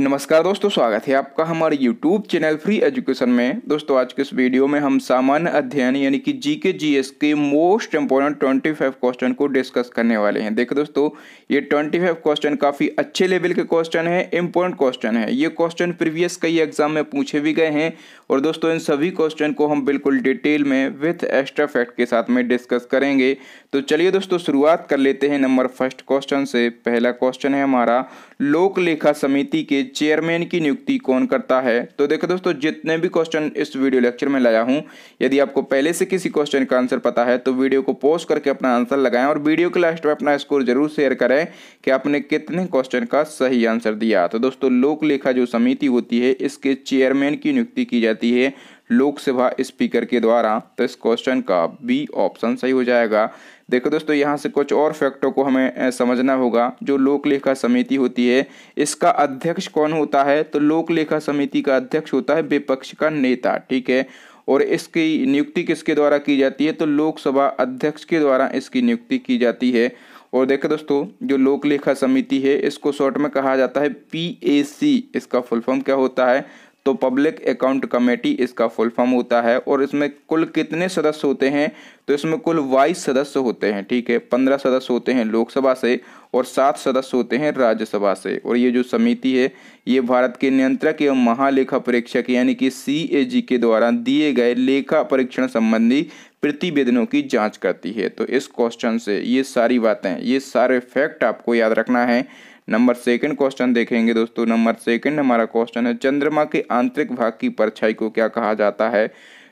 नमस्कार दोस्तों स्वागत है आपका हमारे YouTube चैनल फ्री एजुकेशन में दोस्तों आज के इस वीडियो में हम सामान्य अध्ययन यानी कि जीके जीएस के मोस्ट इम्पोर्टेंट 25 क्वेश्चन को डिस्कस करने वाले हैं देखो दोस्तों ये 25 क्वेश्चन काफ़ी अच्छे लेवल के क्वेश्चन है इम्पोर्टेंट क्वेश्चन है ये क्वेश्चन प्रीवियस कई एग्जाम में पूछे भी गए हैं और दोस्तों इन सभी क्वेश्चन को हम बिल्कुल डिटेल में विथ एक्स्ट्रा फैक्ट के साथ में डिस्कस करेंगे तो चलिए दोस्तों शुरुआत कर लेते हैं नंबर फर्स्ट क्वेश्चन से पहला क्वेश्चन है हमारा लोक लेखा समिति के चेयरमैन की नियुक्ति कौन करता है तो देखो दोस्तों जितने भी क्वेश्चन इस वीडियो लेक्चर में लाया हूँ यदि आपको पहले से किसी क्वेश्चन का आंसर पता है तो वीडियो को पोस्ट करके अपना आंसर लगाएं और वीडियो के लास्ट में अपना स्कोर जरूर शेयर करें कि आपने कितने क्वेश्चन का सही आंसर दिया तो दोस्तों लोक लेखा जो समिति होती है इसके चेयरमैन की नियुक्ति की जाती है लोकसभा स्पीकर के द्वारा तो इस क्वेश्चन का बी ऑप्शन सही हो जाएगा देखो दोस्तों यहाँ से कुछ और फैक्टों को हमें समझना होगा जो लोक लेखा समिति होती है इसका अध्यक्ष कौन होता है तो लोक लेखा समिति का अध्यक्ष होता है विपक्ष का नेता ठीक है और इसकी नियुक्ति किसके द्वारा की जाती है तो लोकसभा अध्यक्ष के द्वारा इसकी नियुक्ति की जाती है और देखो दोस्तों जो लोक लेखा समिति है इसको शॉर्ट में कहा जाता है पी इसका फुल फॉर्म क्या होता है तो पब्लिक अकाउंट कमेटी इसका फुल फॉर्म होता है और इसमें कुल कितने सदस्य होते हैं तो इसमें कुल बाईस सदस्य होते हैं ठीक है पंद्रह सदस्य होते हैं लोकसभा से और सात सदस्य होते हैं राज्यसभा से और ये जो समिति है ये भारत के नियंत्रक एवं महालेखा परीक्षक यानी कि सी के द्वारा दिए गए लेखा परीक्षण संबंधी प्रतिवेदनों की जाँच करती है तो इस क्वेश्चन से ये सारी बातें ये सारे फैक्ट आपको याद रखना है नंबर सेकंड क्वेश्चन देखेंगे दोस्तों नंबर सेकंड हमारा क्वेश्चन है चंद्रमा के आंतरिक भाग की परछाई को क्या कहा जाता है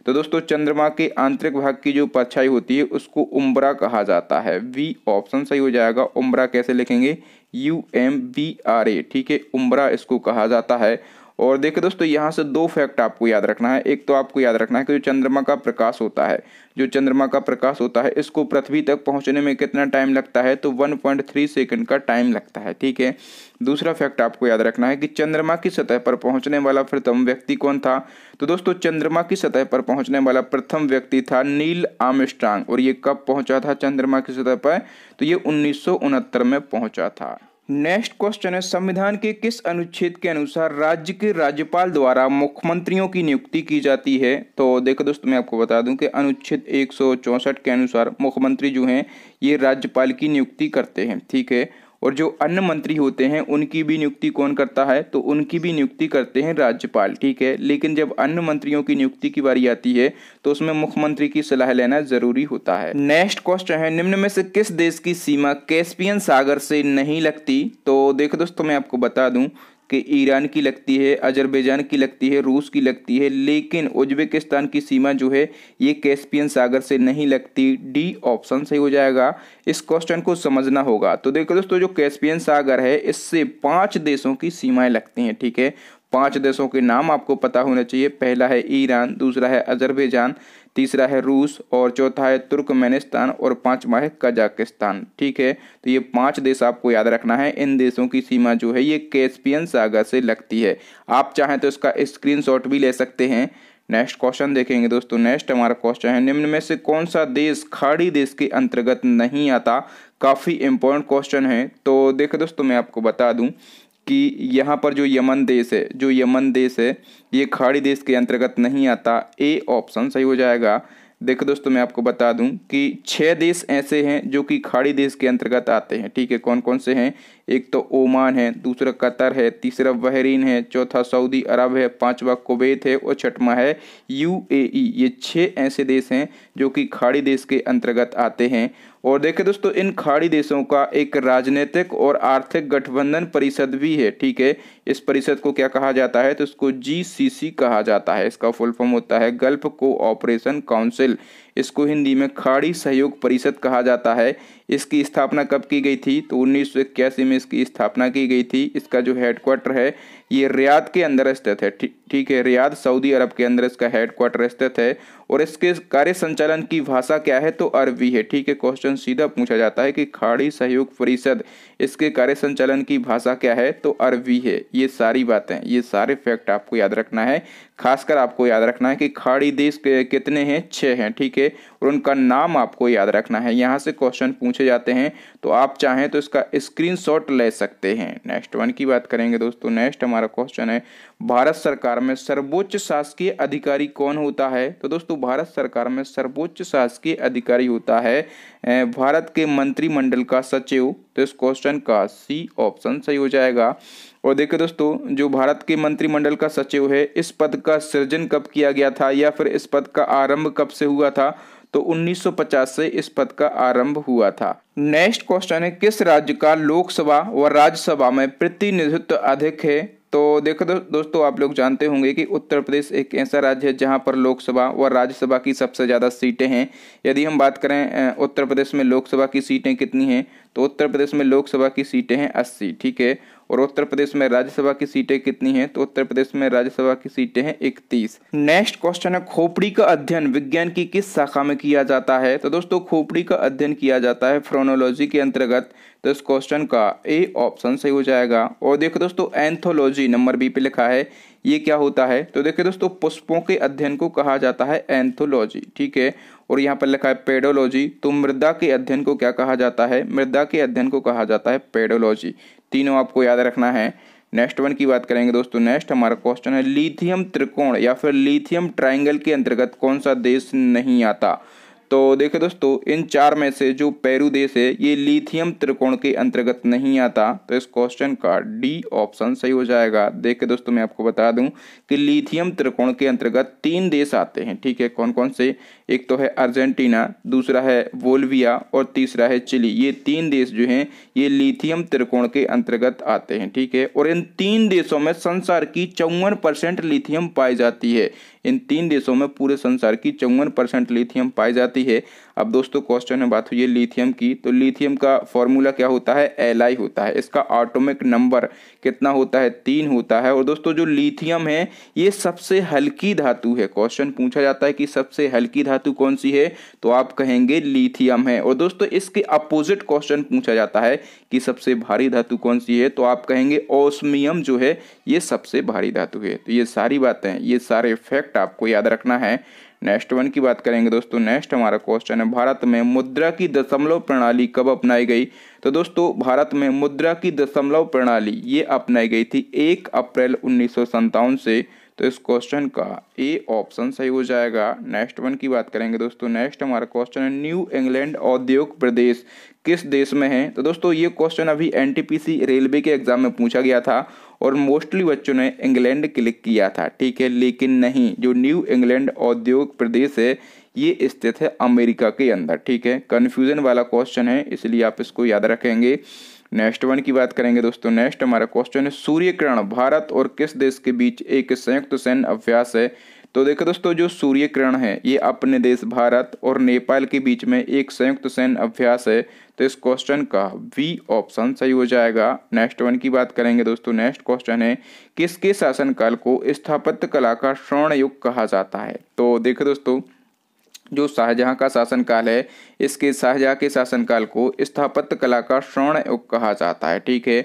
तो दोस्तों चंद्रमा के आंतरिक भाग की जो परछाई होती है उसको उम्बरा कहा जाता है वी ऑप्शन सही हो जाएगा उम्बरा कैसे लिखेंगे U M B R A ठीक है उम्बरा इसको कहा जाता है और देखो दोस्तों यहाँ से दो फैक्ट आपको याद रखना है एक तो आपको याद रखना है कि जो चंद्रमा का प्रकाश होता है जो चंद्रमा का प्रकाश होता है इसको पृथ्वी तक पहुँचने में कितना टाइम लगता है तो 1.3 सेकेंड का टाइम लगता है ठीक है दूसरा फैक्ट आपको याद रखना है कि चंद्रमा की सतह पर पहुँचने वाला प्रथम व्यक्ति कौन था तो दोस्तों चंद्रमा की सतह पर पहुँचने वाला प्रथम व्यक्ति था नील आमस्ट्रांग और ये कब पहुँचा था चंद्रमा की सतह पर तो ये उन्नीस में पहुँचा था नेक्स्ट क्वेश्चन है संविधान के किस अनुच्छेद के अनुसार राज्य के राज्यपाल द्वारा मुख्यमंत्रियों की नियुक्ति की जाती है तो देखो दोस्तों मैं आपको बता दूं कि अनुच्छेद एक के अनुसार मुख्यमंत्री जो हैं ये राज्यपाल की नियुक्ति करते हैं ठीक है और जो अन्य मंत्री होते हैं उनकी भी नियुक्ति कौन करता है तो उनकी भी नियुक्ति करते हैं राज्यपाल ठीक है लेकिन जब अन्य मंत्रियों की नियुक्ति की बारी आती है तो उसमें मुख्यमंत्री की सलाह लेना जरूरी होता है नेक्स्ट क्वेश्चन है निम्न में से किस देश की सीमा कैस्पियन सागर से नहीं लगती तो देखो दोस्तों मैं आपको बता दूं कि ईरान की लगती है अजरबैजान की लगती है रूस की लगती है लेकिन उज्बेकिस्तान की सीमा जो है ये कैस्पियन सागर से नहीं लगती डी ऑप्शन सही हो जाएगा इस क्वेश्चन को समझना होगा तो देखो दोस्तों जो कैस्पियन सागर है इससे पांच देशों की सीमाएं लगती हैं ठीक है पांच देशों के नाम आपको पता होना चाहिए पहला है ईरान दूसरा है अजरबैजान तीसरा है रूस और चौथा है तुर्कमेनिस्तान और पांचवा है कजाकिस्तान ठीक है तो ये पांच देश आपको याद रखना है इन देशों की सीमा जो है ये कैस्पियन सागर से लगती है आप चाहें तो इसका स्क्रीनशॉट भी ले सकते हैं नेक्स्ट क्वेश्चन देखेंगे दोस्तों नेक्स्ट हमारा क्वेश्चन है निम्न में से कौन सा देश खाड़ी देश के अंतर्गत नहीं आता काफ़ी इंपॉर्टेंट क्वेश्चन है तो देखो दोस्तों मैं आपको बता दूं कि यहाँ पर जो यमन देश है जो यमन देश है ये खाड़ी देश के अंतर्गत नहीं आता ए ऑप्शन सही हो जाएगा देखो दोस्तों मैं आपको बता दूं कि छह देश ऐसे हैं जो कि खाड़ी देश के अंतर्गत आते हैं ठीक है कौन कौन से हैं एक तो ओमान है दूसरा कतर है तीसरा बहरीन है चौथा सऊदी अरब है पांचवा कुवैत है और छठवा है यूएई ये छह ऐसे देश हैं जो कि खाड़ी देश के अंतर्गत आते हैं और देखें दोस्तों इन खाड़ी देशों का एक राजनीतिक और आर्थिक गठबंधन परिषद भी है ठीक है इस परिषद को क्या कहा जाता है तो इसको जीसीसी कहा जाता है इसका फुल फॉर्म होता है गल्फ कोऑपरेशन काउंसिल इसको हिंदी में खाड़ी सहयोग परिषद कहा जाता है इसकी स्थापना कब की गई थी तो उन्नीस में इसकी स्थापना की गई थी इसका जो हेडक्वार्टर है ये रियाद के अंदर स्थित है ठीक है रियाद सऊदी अरब के अंदर इसका हेड क्वार्टर स्थित है और इसके कार्य संचालन की भाषा क्या है तो अरबी है ठीक है क्वेश्चन सीधा पूछा जाता है कि खाड़ी सहयोग परिषद इसके कार्य संचालन की भाषा क्या है तो अरबी है ये सारी बातें ये सारे फैक्ट आपको याद रखना है खासकर आपको याद रखना है कि खाड़ी देश कितने हैं छः हैं ठीक है और उनका नाम आपको याद रखना है यहाँ से क्वेश्चन पूछे जाते हैं तो आप चाहें तो इसका स्क्रीनशॉट ले सकते हैं नेक्स्ट वन की बात करेंगे दोस्तों नेक्स्ट हमारा क्वेश्चन है भारत सरकार में सर्वोच्च शासकीय अधिकारी कौन होता है तो दोस्तों भारत सरकार में सर्वोच्च शासकीय अधिकारी होता है भारत के मंत्रिमंडल का सचिव तो इस क्वेश्चन का सी ऑप्शन सही हो जाएगा और देखो दोस्तों जो भारत के मंत्रिमंडल का सचिव है इस पद का सृजन कब किया गया था या फिर इस पद का आरंभ कब से हुआ था तो 1950 से इस पद का आरंभ हुआ था नेक्स्ट क्वेश्चन है किस राज्य का लोकसभा व राज्यसभा में प्रतिनिधित्व अधिक है तो देखो दो, दोस्तों आप लोग जानते होंगे कि उत्तर प्रदेश एक ऐसा राज्य है जहां पर लोकसभा व राज्यसभा की सबसे ज़्यादा सीटें हैं यदि हम बात करें उत्तर प्रदेश में लोकसभा की सीटें कितनी हैं तो उत्तर प्रदेश में लोकसभा की सीटें हैं अस्सी ठीक है और उत्तर प्रदेश में राज्यसभा की सीटें कितनी हैं तो उत्तर प्रदेश में राज्यसभा की सीटें हैं इकतीस नेक्स्ट क्वेश्चन है खोपड़ी का अध्ययन विज्ञान की किस शाखा में किया जाता है तो दोस्तों खोपड़ी का अध्ययन किया जाता है फ्रोनोलॉजी के अंतर्गत तो इस क्वेश्चन का ए ऑप्शन सही हो जाएगा और देखो दोस्तों एंथोलॉजी नंबर बी पे लिखा है ये क्या होता है तो देखिए दोस्तों पुष्पों के अध्ययन को कहा जाता है एंथोलॉजी ठीक है और यहाँ पर लिखा है पेडोलॉजी तो मृदा के अध्ययन को क्या कहा जाता है मृदा के अध्ययन को कहा जाता है पेडोलॉजी तीनों आपको याद रखना है नेक्स्ट वन की बात करेंगे दोस्तों नेक्स्ट हमारा क्वेश्चन है लिथियम त्रिकोण या फिर लिथियम ट्राइंगल के अंतर्गत कौन सा देश नहीं आता तो देखे दोस्तों इन चार में से जो पेरू देश है ये लिथियम त्रिकोण के अंतर्गत नहीं आता तो इस क्वेश्चन का डी ऑप्शन सही हो जाएगा देखे दोस्तों मैं आपको बता दूं कि लिथियम त्रिकोण के अंतर्गत तीन देश आते हैं ठीक है कौन कौन से एक तो है अर्जेंटीना दूसरा है वोल्विया और तीसरा है चिली ये तीन देश जो हैं ये लिथियम त्रिकोण के अंतर्गत आते हैं ठीक है और इन तीन देशों में संसार की चौवन परसेंट लिथियम पाई जाती है इन तीन देशों में पूरे संसार की चौवन परसेंट लिथियम पाई जाती है अब दोस्तों क्वेश्चन में बात हुई है लिथियम की तो लिथियम का फॉर्मूला क्या होता है एल होता है इसका ऑटोमिक नंबर कितना होता है तीन होता है और दोस्तों जो लिथियम है ये सबसे हल्की धातु है क्वेश्चन पूछा जाता है कि सबसे हल्की धातु कौन सी है तो आप कहेंगे लिथियम है और दोस्तों इसके अपोजिट क्वेश्चन पूछा जाता है कि सबसे भारी धातु कौन सी है तो आप कहेंगे ओसमियम जो है ये सबसे भारी धातु है तो ये सारी बातें ये सारे फैक्ट आपको याद रखना है नेक्स्ट वन की बात करेंगे दोस्तों नेक्स्ट हमारा क्वेश्चन है भारत में मुद्रा की दशमलव प्रणाली कब अपनाई गई तो दोस्तों भारत में मुद्रा की दशमलव प्रणाली ये अपनाई गई थी एक अप्रैल उन्नीस से तो इस क्वेश्चन का ए ऑप्शन सही हो जाएगा नेक्स्ट वन की बात करेंगे दोस्तों नेक्स्ट हमारा क्वेश्चन है न्यू इंग्लैंड औद्योगिक प्रदेश किस देश में है तो दोस्तों ये क्वेश्चन अभी एनटीपीसी रेलवे के एग्जाम में पूछा गया था और मोस्टली बच्चों ने इंग्लैंड क्लिक किया था ठीक है लेकिन नहीं जो न्यू इंग्लैंड औद्योगिक प्रदेश है ये स्थित है अमेरिका के अंदर ठीक है कन्फ्यूजन वाला क्वेश्चन है इसलिए आप इसको याद रखेंगे नेक्स्ट वन की बात करेंगे दोस्तों नेक्स्ट हमारा क्वेश्चन है सूर्यकिरण भारत और किस देश के बीच एक संयुक्त सैन्य अभ्यास है तो देखो दोस्तों जो सूर्य किरण है ये अपने देश भारत और नेपाल के बीच में एक संयुक्त सैन्य अभ्यास है तो इस क्वेश्चन का वी ऑप्शन सही हो जाएगा नेक्स्ट वन की बात करेंगे दोस्तों नेक्स्ट क्वेश्चन है किसके शासनकाल को स्थापत्य कला का स्वर्ण युग कहा जाता है तो देखो दोस्तों जो शाहजहाँ का शासनकाल है इसके शाहजहाँ के शासनकाल को स्थापत्य कला का स्वर्ण युग कहा जाता है ठीक है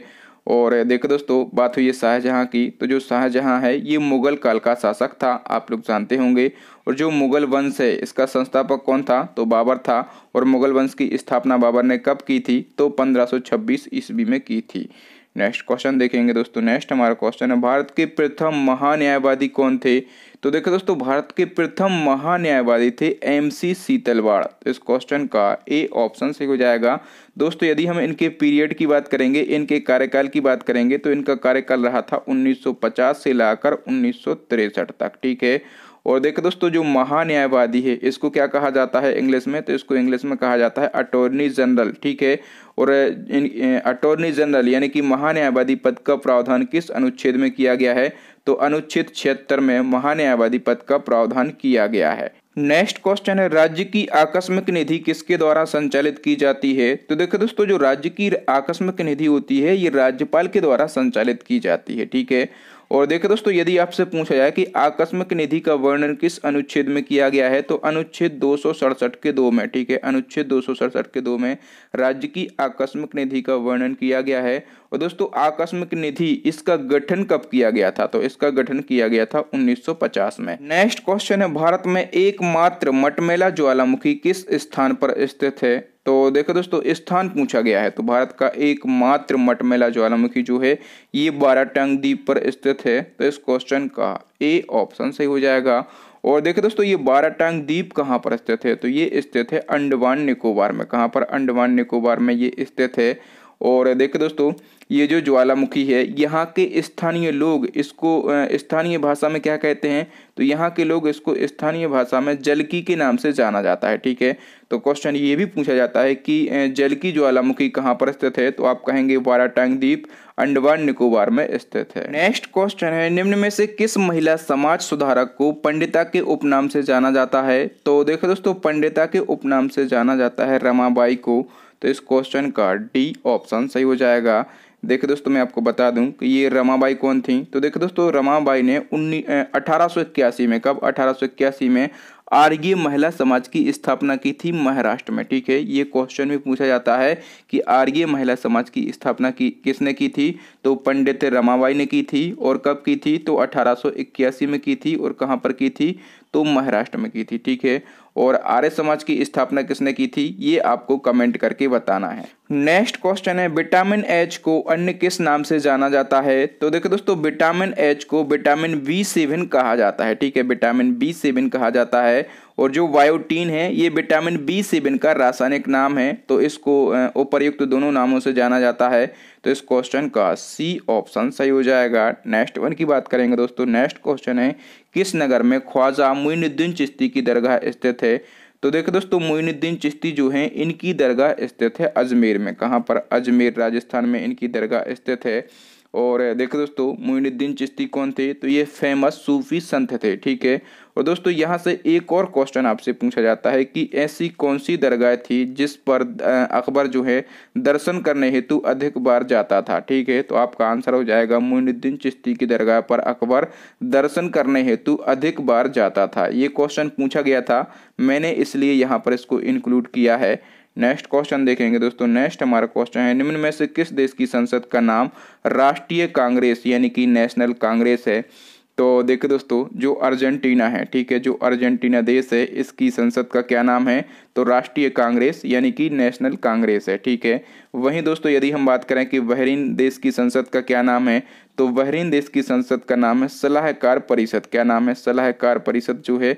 और देखो दोस्तों बात हुई है शाहजहाँ की तो जो शाहजहाँ है ये मुगल काल का शासक था आप लोग जानते होंगे और जो मुगल वंश है इसका संस्थापक कौन था तो बाबर था और मुगल वंश की स्थापना बाबर ने कब की थी तो 1526 ईस्वी में की थी नेक्स्ट क्वेश्चन देखेंगे दोस्तों नेक्स्ट हमारा क्वेश्चन है भारत के प्रथम महान्यायवादी कौन थे तो देखो दोस्तों भारत के प्रथम महान्यायवादी थे एम सी शीतलवाड़ तो इस क्वेश्चन का ए ऑप्शन से हो जाएगा दोस्तों यदि हम इनके पीरियड की बात करेंगे इनके कार्यकाल की बात करेंगे तो इनका कार्यकाल रहा था 1950 से लाकर 1963 तक ठीक है और देखो दोस्तों जो महान्यायवादी है इसको क्या कहा जाता है इंग्लिश में तो इसको इंग्लिश में कहा जाता है अटोर्नी जनरल ठीक है और अटोर्नी जनरल यानी कि महान्यायवादी पद का प्रावधान किस अनुच्छेद में किया गया है तो अनुच्छेद छिहत्तर में महान्यायवादी पद का प्रावधान किया गया है नेक्स्ट क्वेश्चन है राज्य की आकस्मिक निधि किसके द्वारा संचालित की जाती है तो देखो दोस्तों जो राज्य की आकस्मिक निधि होती है ये राज्यपाल के द्वारा संचालित की जाती है ठीक है और देखिए दोस्तों यदि आपसे पूछा जाए कि आकस्मिक निधि का वर्णन किस अनुच्छेद में किया गया है तो अनुच्छेद दो के दो में ठीक है अनुच्छेद दो के दो में राज्य की आकस्मिक निधि का वर्णन किया गया है और दोस्तों आकस्मिक निधि इसका गठन कब किया गया था तो इसका गठन किया गया था 1950 में नेक्स्ट क्वेश्चन है भारत में एकमात्र मटमेला ज्वालामुखी किस स्थान पर स्थित है तो देखो दोस्तों स्थान पूछा गया है तो भारत का एकमात्र मटमेला ज्वालामुखी जो है ये बारह टंग द्वीप पर स्थित है तो इस क्वेश्चन का ए ऑप्शन सही हो जाएगा और देखे दोस्तों ये बारह द्वीप कहाँ पर स्थित है तो ये स्थित है अंडमान निकोबार में कहाँ पर अंडमान निकोबार में ये स्थित है और देखिए दोस्तों ये जो ज्वालामुखी है यहाँ के स्थानीय लोग इसको स्थानीय भाषा में क्या कहते हैं तो यहाँ के लोग इसको स्थानीय भाषा में जलकी के नाम से जाना जाता है ठीक है तो क्वेश्चन ये भी पूछा जाता है कि जलकी ज्वालामुखी कहाँ पर स्थित है तो आप कहेंगे वाराटांग द्वीप अंडमान निकोबार में स्थित है नेक्स्ट क्वेश्चन है निम्न में से किस महिला समाज सुधारक को पंडिता के उपनाम से जाना जाता है तो देखो दोस्तों पंडिता के उपनाम से जाना जाता है रमाबाई को तो इस क्वेश्चन का डी ऑप्शन सही हो जाएगा देखिए दोस्तों मैं आपको बता दूं कि ये रमाबाई कौन थी तो देखिए दोस्तों रमाबाई ने उन्नीस में कब अठारह में आर्य महिला समाज की स्थापना की थी महाराष्ट्र में ठीक है ये क्वेश्चन भी पूछा जाता है कि आर्य महिला समाज की स्थापना की किसने की थी तो पंडित रमाबाई ने की थी और कब की थी तो 1881 में की थी और कहाँ पर की थी तो महाराष्ट्र में की थी ठीक है और आर्य समाज की स्थापना किसने की थी ये आपको कमेंट करके बताना है नेक्स्ट क्वेश्चन है विटामिन एच को अन्य किस नाम से जाना जाता है तो देखो दोस्तों विटामिन एच को विटामिन बी सेवन कहा जाता है ठीक है विटामिन बी सेवन कहा जाता है और जो वायोटीन है ये विटामिन बी सेवन का रासायनिक नाम है तो इसको उपरयुक्त दोनों नामों से जाना जाता है तो इस क्वेश्चन का सी ऑप्शन सही हो जाएगा नेक्स्ट वन की बात करेंगे दोस्तों नेक्स्ट क्वेश्चन है किस नगर में ख्वाजा मोइनुद्दीन चिश्ती की दरगाह स्थित है तो देखो दोस्तों मोइनुद्दीन चिश्ती जो है इनकी दरगाह स्थित है अजमेर में कहाँ पर अजमेर राजस्थान में इनकी दरगाह स्थित है और देखो दोस्तों मोइनुद्दीन चिश्ती कौन थे तो ये फेमस सूफी संत थे ठीक है और दोस्तों यहाँ से एक और क्वेश्चन आपसे पूछा जाता है कि ऐसी कौन सी दरगाह थी जिस पर अकबर जो है दर्शन करने हेतु अधिक बार जाता था ठीक है तो आपका आंसर हो जाएगा मोइनुद्दीन चिश्ती की दरगाह पर अकबर दर्शन करने हेतु अधिक बार जाता था ये क्वेश्चन पूछा गया था मैंने इसलिए यहाँ पर इसको इंक्लूड किया है नेक्स्ट क्वेश्चन देखेंगे दोस्तों नेक्स्ट हमारा क्वेश्चन है निम्न में से किस देश की संसद का नाम राष्ट्रीय कांग्रेस यानी कि नेशनल कांग्रेस है तो देखिए दोस्तों जो अर्जेंटीना है ठीक है जो अर्जेंटीना देश है इसकी संसद का क्या नाम है तो राष्ट्रीय कांग्रेस यानी कि नेशनल कांग्रेस है ठीक है वहीं दोस्तों यदि हम बात करें कि बहरीन देश की संसद का क्या नाम है तो बहरीन देश की संसद का नाम है सलाहकार परिषद क्या नाम है सलाहकार परिषद जो है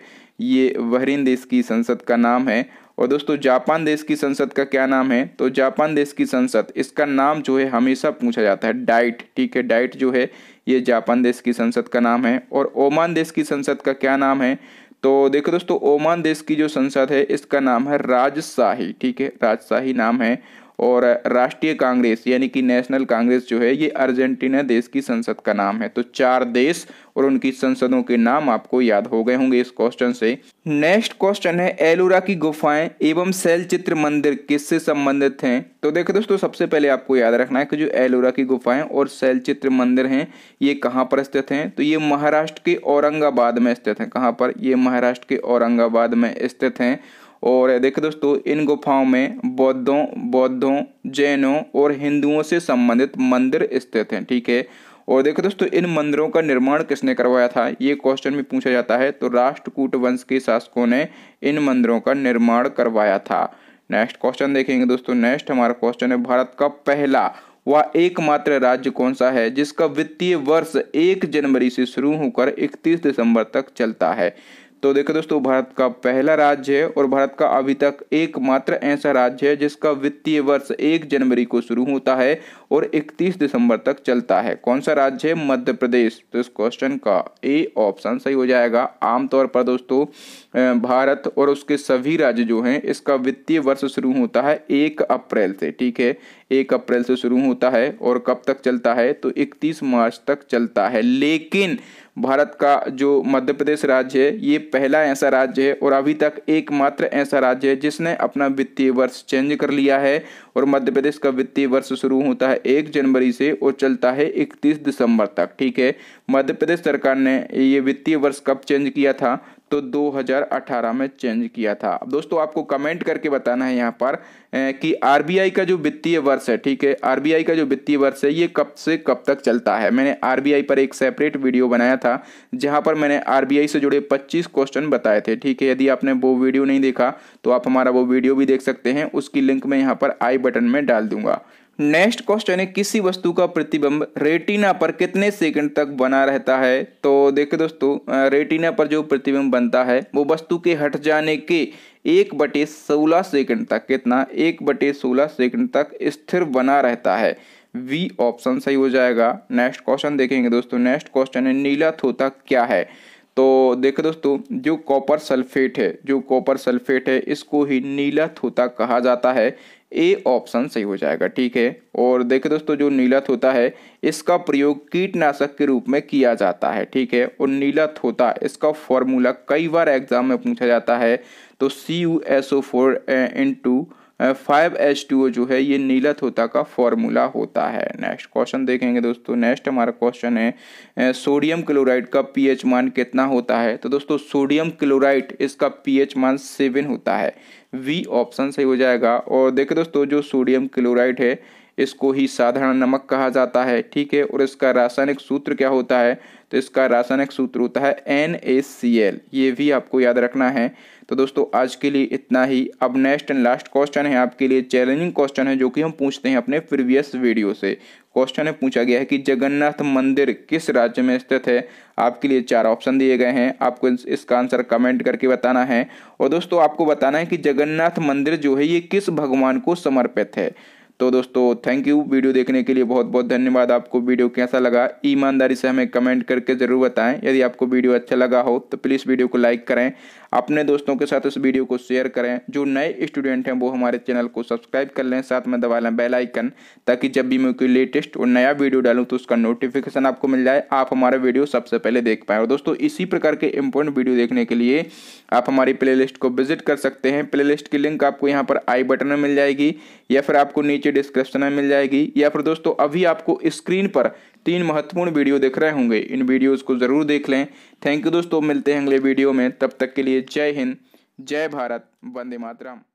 ये बहरीन देश की संसद का नाम है और दोस्तों जापान देश की संसद का क्या नाम है तो जापान देश की संसद इसका नाम जो है हमेशा पूछा जाता है डाइट ठीक है डाइट जो है ये जापान देश की संसद का नाम है और ओमान देश की संसद का क्या नाम है तो देखो दोस्तों ओमान देश की जो संसद है इसका नाम है राजशाही ठीक है राजशाही नाम है और राष्ट्रीय कांग्रेस यानी कि नेशनल कांग्रेस जो है ये अर्जेंटीना देश की संसद का नाम है तो चार देश और उनकी संसदों के नाम आपको याद हो गए होंगे इस क्वेश्चन से नेक्स्ट क्वेश्चन है एलोरा की गुफाएं एवं सेल चित्र मंदिर किससे संबंधित हैं तो देखो दोस्तों सबसे पहले आपको याद रखना है कि जो एलोरा की गुफाएं और सेल चित्र मंदिर हैं ये कहाँ पर स्थित हैं तो ये महाराष्ट्र के औरंगाबाद में स्थित हैं कहाँ पर ये महाराष्ट्र के औरंगाबाद में स्थित हैं और देखिए दोस्तों इन गुफाओं में बौद्धों बौद्धों जैनों और हिंदुओं से संबंधित मंदिर स्थित हैं ठीक है और देखो दोस्तों इन मंदिरों का निर्माण किसने करवाया था ये क्वेश्चन भी पूछा जाता है तो राष्ट्रकूट वंश के शासकों ने इन मंदिरों का निर्माण करवाया था नेक्स्ट क्वेश्चन देखेंगे दोस्तों नेक्स्ट हमारा क्वेश्चन है भारत का पहला व एकमात्र राज्य कौन सा है जिसका वित्तीय वर्ष एक जनवरी से शुरू होकर इकतीस दिसंबर तक चलता है तो देखो दोस्तों भारत का पहला राज्य है और भारत का अभी तक एकमात्र ऐसा राज्य है जिसका वित्तीय वर्ष एक जनवरी को शुरू होता है और 31 दिसंबर तक चलता है कौन सा राज्य है मध्य प्रदेश तो इस क्वेश्चन का ए ऑप्शन सही हो जाएगा आमतौर पर दोस्तों भारत और उसके सभी राज्य जो हैं इसका वित्तीय वर्ष शुरू होता है एक अप्रैल से ठीक है एक अप्रैल से शुरू होता है और कब तक चलता है तो 31 मार्च तक चलता है लेकिन भारत का जो मध्य प्रदेश राज्य है ये पहला ऐसा राज्य है और अभी तक एकमात्र ऐसा राज्य है जिसने अपना वित्तीय वर्ष चेंज कर लिया है और मध्य प्रदेश का वित्तीय वर्ष शुरू होता है एक जनवरी से और चलता है इकतीस दिसंबर तक ठीक है मध्य प्रदेश सरकार ने ये वित्तीय वर्ष कब चेंज किया था तो 2018 में चेंज किया था अब दोस्तों आपको कमेंट करके बताना है यहाँ पर कि आरबीआई का जो वित्तीय वर्ष है ठीक है आरबीआई का जो वित्तीय वर्ष है ये कब से कब तक चलता है मैंने आरबीआई पर एक सेपरेट वीडियो बनाया था जहाँ पर मैंने आरबीआई से जुड़े 25 क्वेश्चन बताए थे ठीक है यदि आपने वो वीडियो नहीं देखा तो आप हमारा वो वीडियो भी देख सकते हैं उसकी लिंक मैं यहाँ पर आई बटन में डाल दूंगा नेक्स्ट क्वेश्चन है किसी वस्तु का प्रतिबिंब रेटिना पर कितने सेकंड तक बना रहता है तो देखिए दोस्तों रेटिना पर जो प्रतिबिंब बनता है वो वस्तु के हट जाने के एक बटे सोलह सेकंड तक कितना एक बटे सोलह सेकंड तक स्थिर बना रहता है वी ऑप्शन सही हो जाएगा नेक्स्ट क्वेश्चन देखेंगे दोस्तों नेक्स्ट क्वेश्चन है नीला थोता क्या है तो देखो दोस्तों जो कॉपर सल्फेट है जो कॉपर सल्फेट है इसको ही नीला थोता कहा जाता है ए ऑप्शन सही हो जाएगा ठीक है और देखिए दोस्तों जो नीला थोता है इसका प्रयोग कीटनाशक के रूप में किया जाता है ठीक है और नीला थोता इसका फॉर्मूला कई बार एग्जाम में पूछा जाता है तो C U S O four into five H two जो है ये नीला थोता का फॉर्मूला होता है नेक्स्ट क्वेश्चन देखेंगे दोस्तों नेक्स्ट हमारा क्वेश्चन है सोडियम क्लोराइड का पीएच मान कितना होता है तो दोस्तों सोडियम क्लोराइड इसका पीएच मान सेवन होता है वी ऑप्शन सही हो जाएगा और देखिए दोस्तों जो सोडियम क्लोराइड है इसको ही साधारण नमक कहा जाता है ठीक है और इसका रासायनिक सूत्र क्या होता है तो इसका रासायनिक सूत्र होता है एन ये भी आपको याद रखना है तो दोस्तों आज के लिए इतना ही अब नेक्स्ट एंड लास्ट क्वेश्चन है आपके लिए चैलेंजिंग क्वेश्चन है जो कि हम पूछते हैं अपने प्रीवियस वीडियो से क्वेश्चन है पूछा गया है कि जगन्नाथ मंदिर किस राज्य में स्थित है आपके लिए चार ऑप्शन दिए गए हैं आपको इसका आंसर कमेंट करके बताना है और दोस्तों आपको बताना है कि जगन्नाथ मंदिर जो है ये किस भगवान को समर्पित है तो दोस्तों थैंक यू वीडियो देखने के लिए बहुत बहुत धन्यवाद आपको वीडियो कैसा लगा ईमानदारी से हमें कमेंट करके ज़रूर बताएं यदि आपको वीडियो अच्छा लगा हो तो प्लीज़ वीडियो को लाइक करें अपने दोस्तों के साथ इस वीडियो को शेयर करें जो नए स्टूडेंट हैं वो हमारे चैनल को सब्सक्राइब कर लें साथ में दबा लें बेल आइकन ताकि जब भी मैं कोई लेटेस्ट और नया वीडियो डालूँ तो उसका नोटिफिकेशन आपको मिल जाए आप हमारा वीडियो सबसे पहले देख पाएँ और दोस्तों इसी प्रकार के इंपॉर्टेंट वीडियो देखने के लिए आप हमारी प्ले को विजिट कर सकते हैं प्ले की लिंक आपको यहाँ पर आई बटन में मिल जाएगी या फिर आपको नीचे डिस्क्रिप्शन में मिल जाएगी या फिर दोस्तों अभी आपको स्क्रीन पर तीन महत्वपूर्ण वीडियो देख रहे होंगे इन वीडियोज़ को ज़रूर देख लें थैंक यू दोस्तों मिलते हैं अगले वीडियो में तब तक के लिए जय हिंद जय भारत वंदे मातरम